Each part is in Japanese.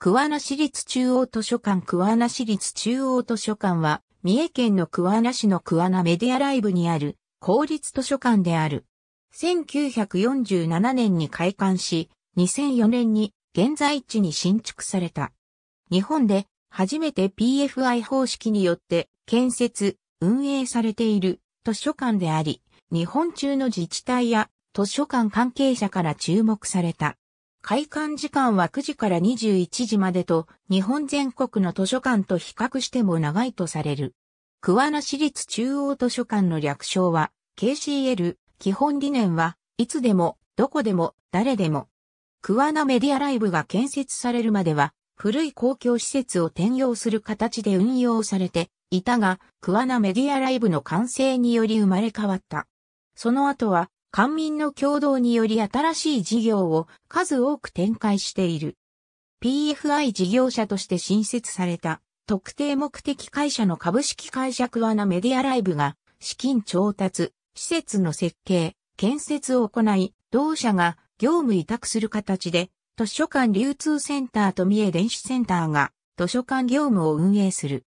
桑名市立中央図書館桑名市立中央図書館は、三重県の桑名市の桑名メディアライブにある公立図書館である。1947年に開館し、2004年に現在地に新築された。日本で初めて PFI 方式によって建設、運営されている図書館であり、日本中の自治体や図書館関係者から注目された。開館時間は9時から21時までと、日本全国の図書館と比較しても長いとされる。桑名市立中央図書館の略称は、KCL、基本理念は、いつでも、どこでも、誰でも。桑名メディアライブが建設されるまでは、古い公共施設を転用する形で運用されていたが、桑名メディアライブの完成により生まれ変わった。その後は、官民の共同により新しい事業を数多く展開している。PFI 事業者として新設された特定目的会社の株式会社クワナメディアライブが資金調達、施設の設計、建設を行い、同社が業務委託する形で図書館流通センターと三重電子センターが図書館業務を運営する。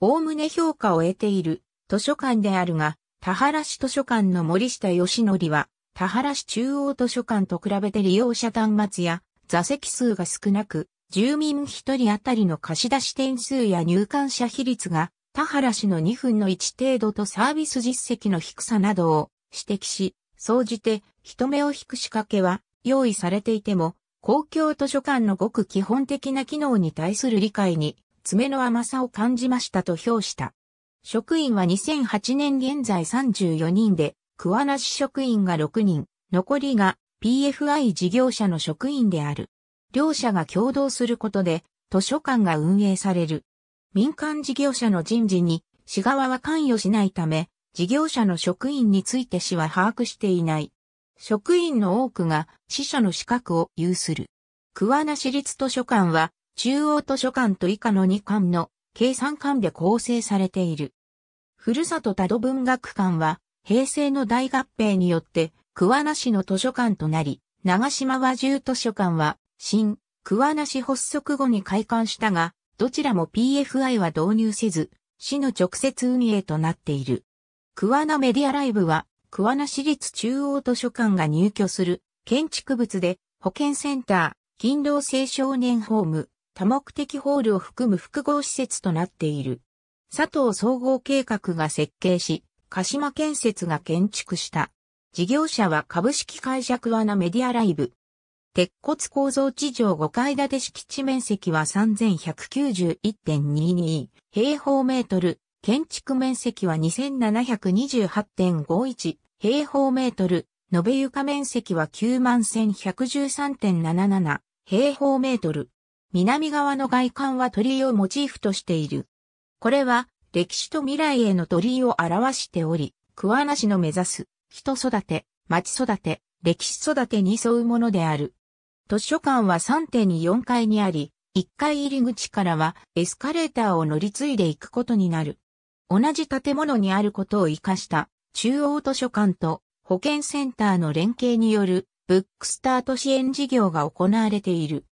おおむね評価を得ている図書館であるが、田原市図書館の森下義則は、田原市中央図書館と比べて利用者端末や座席数が少なく、住民一人当たりの貸し出し点数や入館者比率が田原市の2分の1程度とサービス実績の低さなどを指摘し、総じて人目を引く仕掛けは用意されていても、公共図書館のごく基本的な機能に対する理解に、爪の甘さを感じましたと評した。職員は2008年現在34人で、桑名市職員が6人、残りが PFI 事業者の職員である。両者が共同することで、図書館が運営される。民間事業者の人事に、市側は関与しないため、事業者の職員について市は把握していない。職員の多くが、司書の資格を有する。桑名市立図書館は、中央図書館と以下の2館の計算館で構成されている。ふるさと多度文学館は、平成の大合併によって、桑名市の図書館となり、長島和住図書館は、新、桑名市発足後に開館したが、どちらも PFI は導入せず、市の直接運営となっている。桑名メディアライブは、桑名市立中央図書館が入居する建築物で、保健センター、勤労青少年ホーム、多目的ホールを含む複合施設となっている。佐藤総合計画が設計し、鹿島建設が建築した。事業者は株式会社クワナメディアライブ。鉄骨構造地上5階建て敷地面積は3191.22平方メートル。建築面積は2728.51平方メートル。延べ床面積は91113.77平方メートル。南側の外観は鳥居をモチーフとしている。これは歴史と未来への鳥居を表しており、桑名市の目指す人育て、町育て、歴史育てに沿うものである。図書館は3.4階にあり、1階入り口からはエスカレーターを乗り継いでいくことになる。同じ建物にあることを活かした中央図書館と保健センターの連携によるブックスタート支援事業が行われている。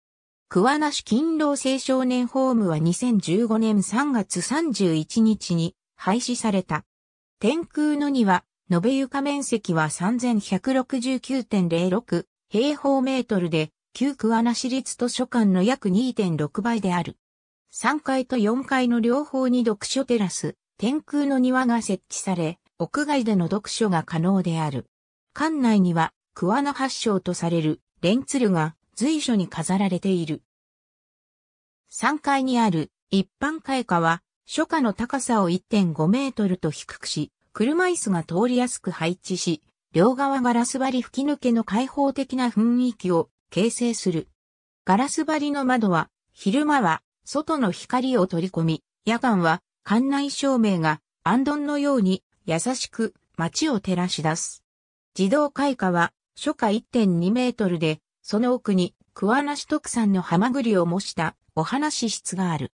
桑名市勤労青少年ホームは2015年3月31日に廃止された。天空の庭、延べ床面積は3169.06平方メートルで、旧桑名市立図書館の約2.6倍である。3階と4階の両方に読書テラス、天空の庭が設置され、屋外での読書が可能である。館内には、桑名発祥とされる、レンツルが随所に飾られている。3階にある一般開花は、初夏の高さを1.5メートルと低くし、車椅子が通りやすく配置し、両側ガラス張り吹き抜けの開放的な雰囲気を形成する。ガラス張りの窓は、昼間は外の光を取り込み、夜間は館内照明が暗闘のように優しく街を照らし出す。自動開花は初夏1.2メートルでその奥に桑名市特産のハマグリを模したお話室がある。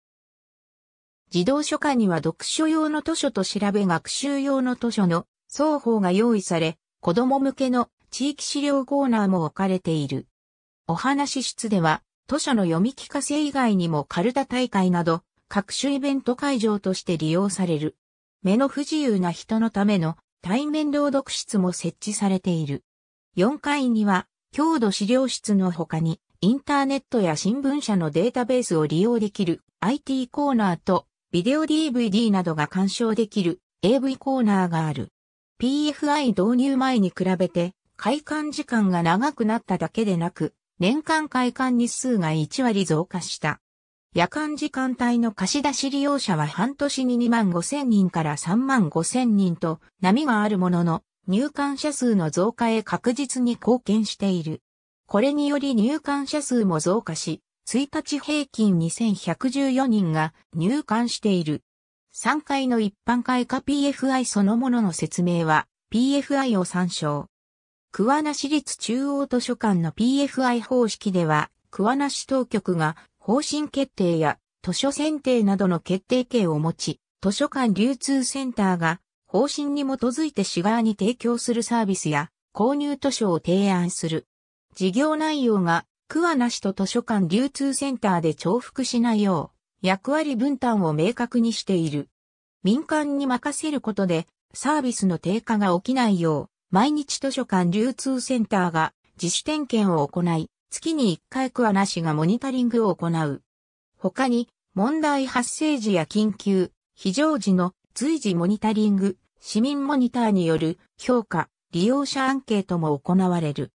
児童書館には読書用の図書と調べ学習用の図書の双方が用意され、子供向けの地域資料コーナーも置かれている。お話室では、図書の読み聞かせ以外にもカルタ大会など、各種イベント会場として利用される。目の不自由な人のための対面朗読室も設置されている。4階には郷土資料室の他に、インターネットや新聞社のデータベースを利用できる IT コーナーと、ビデオ DVD などが鑑賞できる AV コーナーがある。PFI 導入前に比べて、開館時間が長くなっただけでなく、年間開館日数が1割増加した。夜間時間帯の貸し出し利用者は半年に2万5千人から3万5千人と波があるものの、入館者数の増加へ確実に貢献している。これにより入館者数も増加し、1日平均2114人が入館している。3階の一般会か PFI そのものの説明は PFI を参照。桑名市立中央図書館の PFI 方式では、桑名市当局が方針決定や図書選定などの決定権を持ち、図書館流通センターが方針に基づいて市側に提供するサービスや購入図書を提案する。事業内容が桑名市と図書館流通センターで重複しないよう役割分担を明確にしている。民間に任せることでサービスの低下が起きないよう毎日図書館流通センターが自主点検を行い、月に1回桑名市がモニタリングを行う。他に問題発生時や緊急、非常時の随時モニタリング、市民モニターによる評価、利用者アンケートも行われる。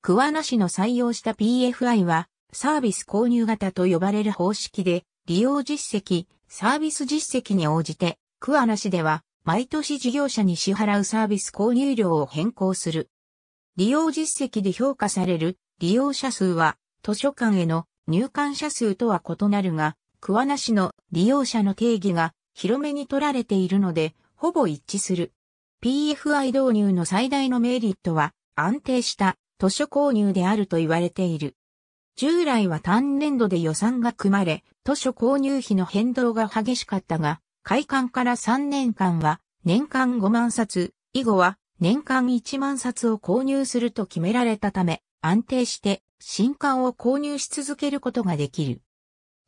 桑名市の採用した PFI は、サービス購入型と呼ばれる方式で、利用実績、サービス実績に応じて、桑名市では、毎年事業者に支払うサービス購入量を変更する。利用実績で評価される利用者数は、図書館への入館者数とは異なるが、桑名市の利用者の定義が広めに取られているので、ほぼ一致する。PFI 導入の最大のメリットは安定した図書購入であると言われている。従来は単年度で予算が組まれ、図書購入費の変動が激しかったが、開館から3年間は年間5万冊、以後は年間1万冊を購入すると決められたため、安定して新刊を購入し続けることができる。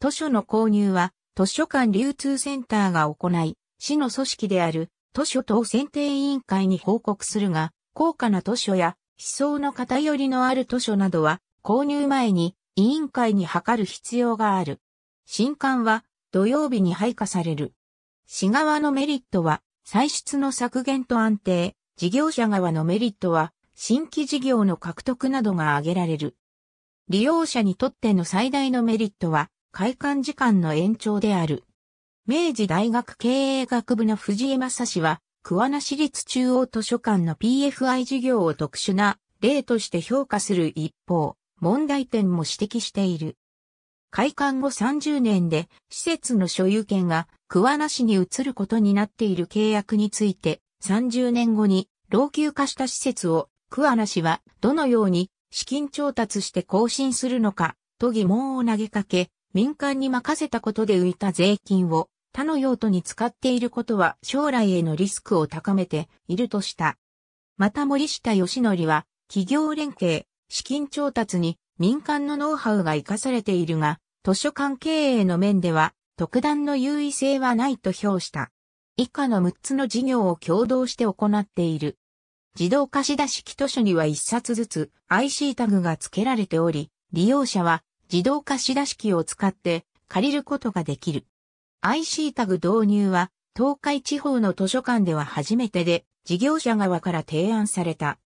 図書の購入は図書館流通センターが行い、市の組織である図書等選定委員会に報告するが、高価な図書や思想の偏りのある図書などは購入前に委員会に諮る必要がある。新刊は土曜日に配下される。市側のメリットは歳出の削減と安定、事業者側のメリットは新規事業の獲得などが挙げられる。利用者にとっての最大のメリットは、開館時間の延長である。明治大学経営学部の藤江正氏は、桑名市立中央図書館の PFI 事業を特殊な例として評価する一方、問題点も指摘している。開館後30年で施設の所有権が桑名市に移ることになっている契約について30年後に老朽化した施設を桑名市はどのように資金調達して更新するのかと疑問を投げかけ民間に任せたことで浮いた税金を他の用途に使っていることは将来へのリスクを高めているとした。また森下義則は、企業連携、資金調達に民間のノウハウが活かされているが、図書館経営の面では特段の優位性はないと評した。以下の6つの事業を共同して行っている。自動貸出機図書には1冊ずつ IC タグが付けられており、利用者は自動貸出機を使って借りることができる。IC タグ導入は東海地方の図書館では初めてで事業者側から提案された。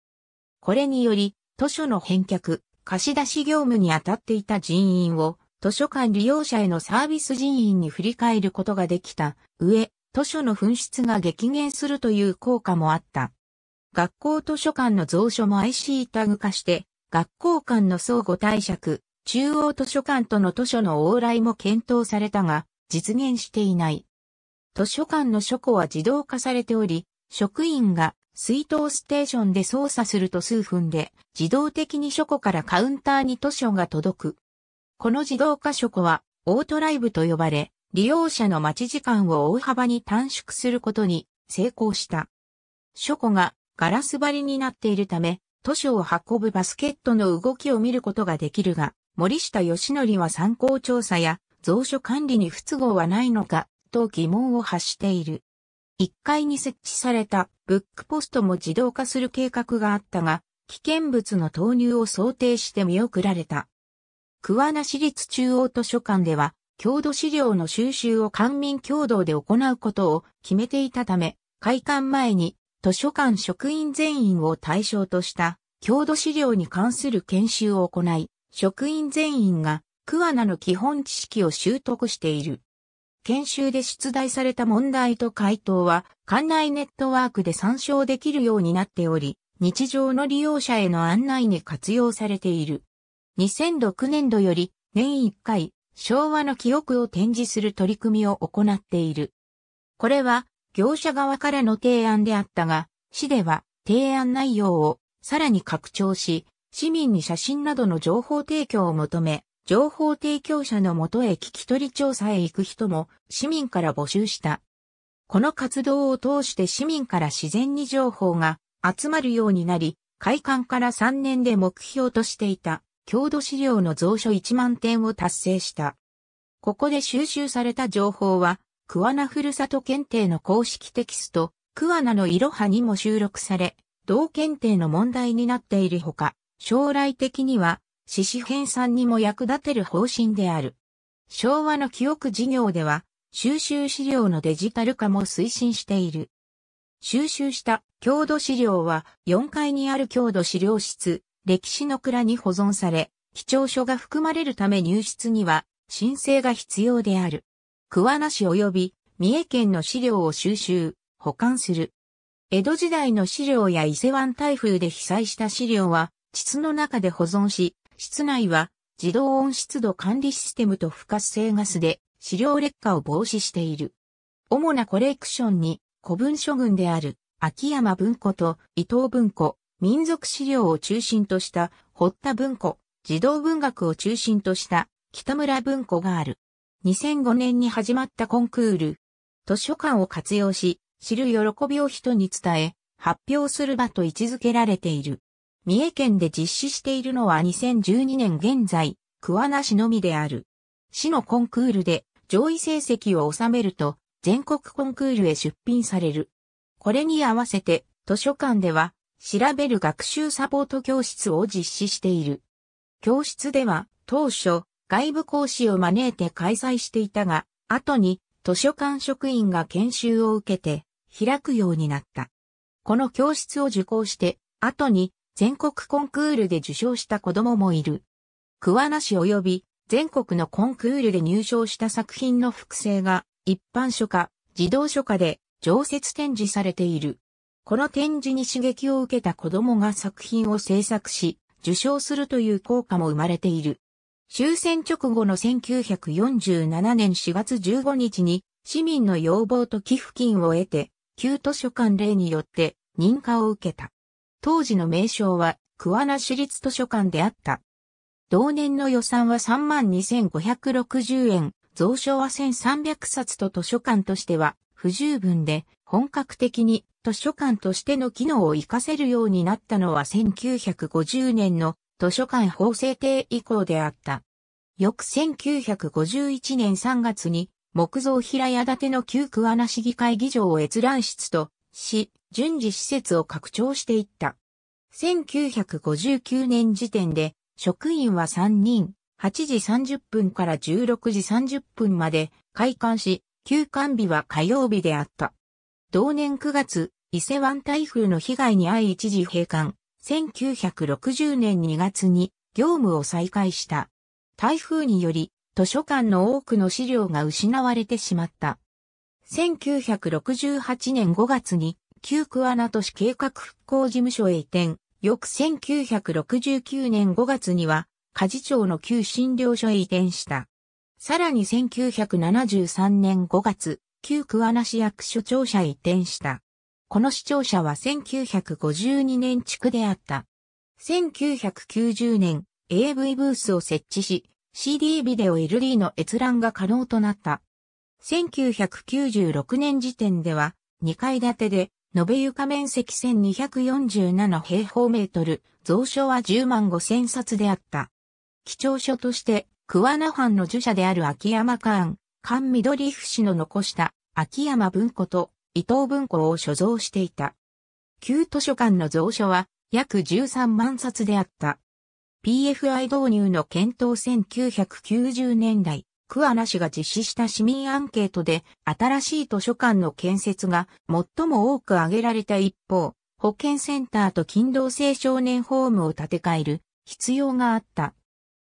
これにより図書の返却、貸し出し業務に当たっていた人員を図書館利用者へのサービス人員に振り返ることができた上、図書の紛失が激減するという効果もあった。学校図書館の蔵書も IC タグ化して、学校間の相互貸借、中央図書館との図書の往来も検討されたが、実現していない。図書館の書庫は自動化されており、職員が水筒ステーションで操作すると数分で自動的に書庫からカウンターに図書が届く。この自動化書庫はオートライブと呼ばれ、利用者の待ち時間を大幅に短縮することに成功した。書庫がガラス張りになっているため、図書を運ぶバスケットの動きを見ることができるが、森下義則は参考調査や蔵書管理に不都合はないのか、と疑問を発している。1階に設置されたブックポストも自動化する計画があったが、危険物の投入を想定して見送られた。桑名市立中央図書館では、郷土資料の収集を官民共同で行うことを決めていたため、開館前に図書館職員全員を対象とした郷土資料に関する研修を行い、職員全員が桑名の基本知識を習得している。研修で出題された問題と回答は、館内ネットワークで参照できるようになっており、日常の利用者への案内に活用されている。2006年度より年1回、昭和の記憶を展示する取り組みを行っている。これは、業者側からの提案であったが、市では提案内容をさらに拡張し、市民に写真などの情報提供を求め、情報提供者のもとへ聞き取り調査へ行く人も市民から募集した。この活動を通して市民から自然に情報が集まるようになり、開館から3年で目標としていた郷土資料の蔵書1万点を達成した。ここで収集された情報は、桑名ふるさと検定の公式テキスト、桑名のいろはにも収録され、同検定の問題になっているほか、将来的には四紙編纂にも役立てる方針である。昭和の記憶事業では、収集資料のデジタル化も推進している。収集した郷土資料は4階にある郷土資料室、歴史の蔵に保存され、貴重書が含まれるため入室には申請が必要である。桑名市及び三重県の資料を収集、保管する。江戸時代の資料や伊勢湾台風で被災した資料は、地図の中で保存し、室内は自動温湿度管理システムと不活性ガスで資料劣化を防止している。主なコレクションに古文書群である秋山文庫と伊藤文庫、民族資料を中心とした堀田文庫、児童文学を中心とした北村文庫がある。2005年に始まったコンクール。図書館を活用し、知る喜びを人に伝え、発表する場と位置づけられている。三重県で実施しているのは2012年現在、桑名市のみである。市のコンクールで上位成績を収めると、全国コンクールへ出品される。これに合わせて、図書館では、調べる学習サポート教室を実施している。教室では、当初、外部講師を招いて開催していたが、後に、図書館職員が研修を受けて、開くようになった。この教室を受講して、後に、全国コンクールで受賞した子供もいる。桑名市及び全国のコンクールで入賞した作品の複製が一般書家、児童書家で常設展示されている。この展示に刺激を受けた子供が作品を制作し、受賞するという効果も生まれている。終戦直後の1947年4月15日に市民の要望と寄付金を得て、旧図書館令によって認可を受けた。当時の名称は桑名市立図書館であった。同年の予算は32,560円、蔵書は1300冊と図書館としては不十分で、本格的に図書館としての機能を活かせるようになったのは1950年の図書館法制定以降であった。翌1951年3月に木造平屋建ての旧桑名市議会議場を閲覧室とし、順次施設を拡張していった。1959年時点で、職員は3人、8時30分から16時30分まで開館し、休館日は火曜日であった。同年9月、伊勢湾台風の被害に遭い一時閉館。1960年2月に業務を再開した。台風により図書館の多くの資料が失われてしまった。1968年5月に旧桑名都市計画復興事務所へ移転、翌1969年5月には、家事町の旧診療所へ移転した。さらに1973年5月、旧桑名市役所庁舎へ移転した。この市庁舎は1952年地区であった。1990年、AV ブースを設置し、CD ビデオ LD の閲覧が可能となった。1996年時点では、2階建てで延べ床面積1247平方メートル、蔵書は10万5千冊であった。基調書として、桑名藩の儒者である秋山寛、漢緑夫氏の残した秋山文庫と伊藤文庫を所蔵していた。旧図書館の蔵書は約13万冊であった。PFI 導入の検討1990年代、桑名市が実施した市民アンケートで、新しい図書館の建設が最も多く挙げられた一方、保健センターと勤労青少年ホームを建て替える必要があった。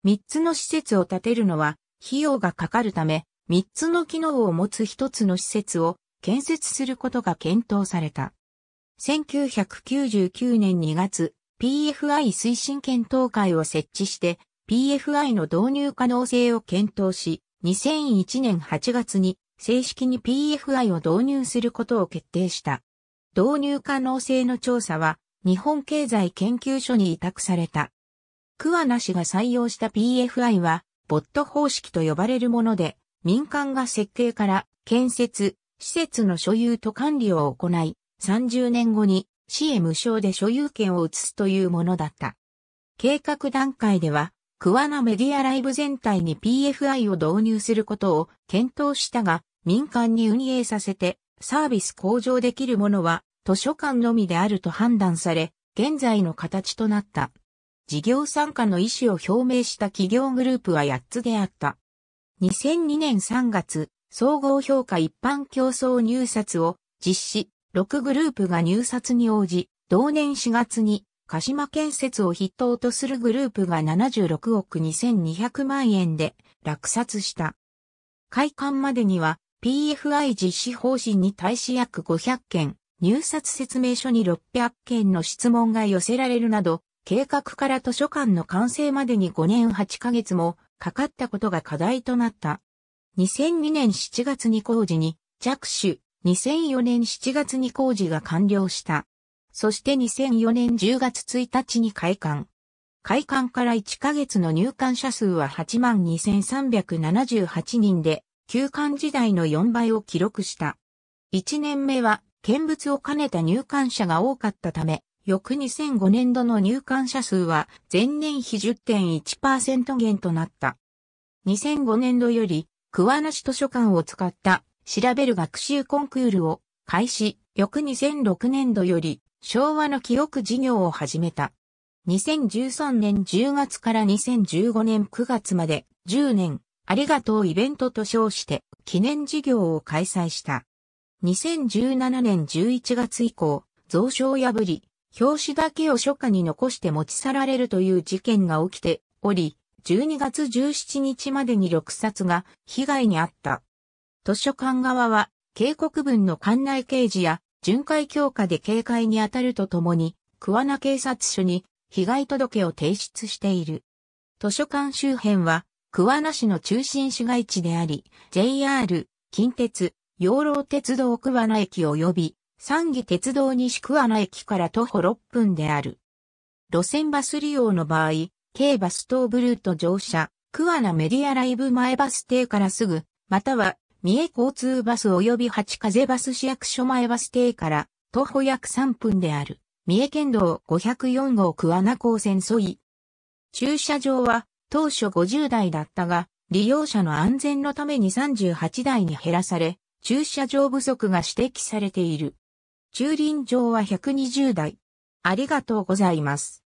3つの施設を建てるのは費用がかかるため、3つの機能を持つ1つの施設を建設することが検討された。1999年2月、PFI 推進検討会を設置して、PFI の導入可能性を検討し、2001年8月に正式に PFI を導入することを決定した。導入可能性の調査は日本経済研究所に委託された。桑名氏が採用した PFI は、ボット方式と呼ばれるもので、民間が設計から建設、施設の所有と管理を行い、30年後に市へ無償で所有権を移すというものだった。計画段階では、桑名メディアライブ全体に PFI を導入することを検討したが、民間に運営させてサービス向上できるものは図書館のみであると判断され、現在の形となった。事業参加の意思を表明した企業グループは8つであった。2002年3月、総合評価一般競争入札を実施、6グループが入札に応じ、同年4月に鹿島建設を筆頭とするグループが76億2200万円で落札した。開館までには PFI 実施方針に対し約500件、入札説明書に600件の質問が寄せられるなど、計画から図書館の完成までに5年8ヶ月もかかったことが課題となった。2002年7月に工事に着手、2004年7月に工事が完了した。そして2004年10月1日に開館。開館から1ヶ月の入館者数は82,378人で、休館時代の4倍を記録した。1年目は、見物を兼ねた入館者が多かったため、翌2005年度の入館者数は前年比10.1%減となった。2005年度より、桑名市図書館を使った調べる学習コンクールを開始、翌2006年度より昭和の記憶事業を始めた。2013年10月から2015年9月まで10年ありがとうイベントと称して記念事業を開催した。2017年11月以降、蔵書を破り、表紙だけを書家に残して持ち去られるという事件が起きており、12月17日までに6冊が被害に遭った。図書館側は、警告文の館内掲示や巡回強化で警戒に当たるとともに、桑名警察署に被害届を提出している。図書館周辺は、桑名市の中心市街地であり、JR、近鉄、養老鉄道桑名駅及び、三義鉄道西桑名駅から徒歩6分である。路線バス利用の場合、軽バス等ブルート乗車、桑名メディアライブ前バス停からすぐ、または三重交通バス及び八風バス市役所前バス停から徒歩約3分である。三重県道504号桑名高線沿い。駐車場は当初50台だったが、利用者の安全のために38台に減らされ、駐車場不足が指摘されている。駐輪場は120台。ありがとうございます。